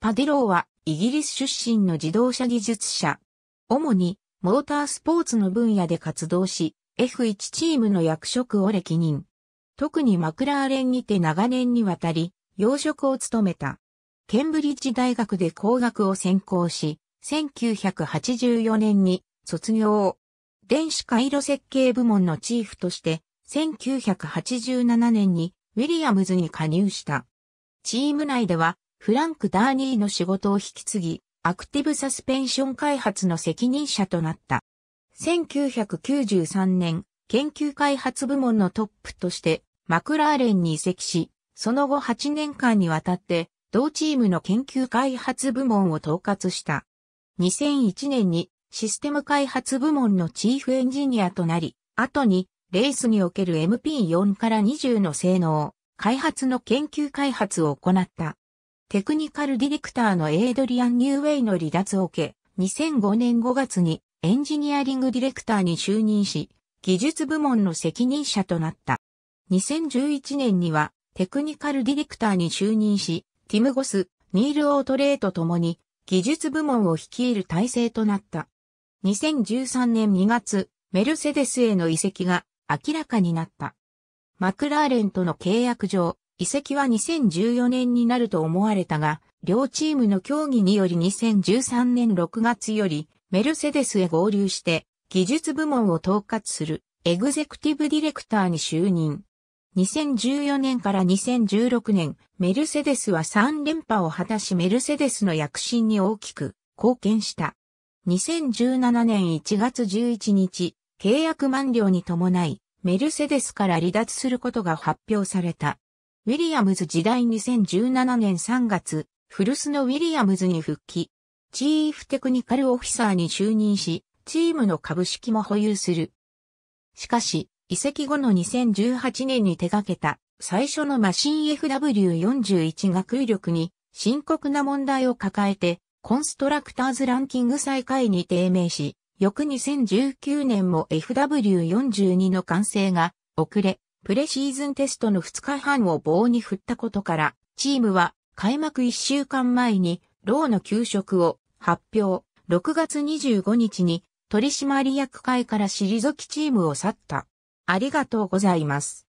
パディローはイギリス出身の自動車技術者。主にモータースポーツの分野で活動し、F1 チームの役職を歴任。特にマクラーレンにて長年にわたり、要職を務めた。ケンブリッジ大学で工学を専攻し、1984年に卒業。電子回路設計部門のチーフとして、1987年にウィリアムズに加入した。チーム内ではフランク・ダーニーの仕事を引き継ぎ、アクティブサスペンション開発の責任者となった。1993年、研究開発部門のトップとして、マクラーレンに移籍し、その後8年間にわたって、同チームの研究開発部門を統括した。2001年にシステム開発部門のチーフエンジニアとなり、後にレースにおける MP4 から20の性能、開発の研究開発を行った。テクニカルディレクターのエイドリアン・ニューウェイの離脱を受け、2005年5月にエンジニアリングディレクターに就任し、技術部門の責任者となった。2011年にはテクニカルディレクターに就任し、ティム・ゴス、ニール・オートレーと共に技術部門を率いる体制となった。2013年2月、メルセデスへの移籍が明らかになった。マクラーレンとの契約上、移籍は2014年になると思われたが、両チームの協議により2013年6月より、メルセデスへ合流して、技術部門を統括する、エグゼクティブディレクターに就任。2014年から2016年、メルセデスは3連覇を果たしメルセデスの躍進に大きく貢献した。2017年1月11日、契約満了に伴い、メルセデスから離脱することが発表された。ウィリアムズ時代2017年3月、古巣のウィリアムズに復帰。チーフテクニカルオフィサーに就任し、チームの株式も保有する。しかし、移籍後の2018年に手掛けた最初のマシン FW41 が空力に深刻な問題を抱えて、コンストラクターズランキング最下位に低迷し、翌2019年も FW42 の完成が遅れ、プレシーズンテストの2日半を棒に振ったことから、チームは開幕1週間前に、ローの休職を発表、6月25日に取締役会から退きチームを去った。ありがとうございます。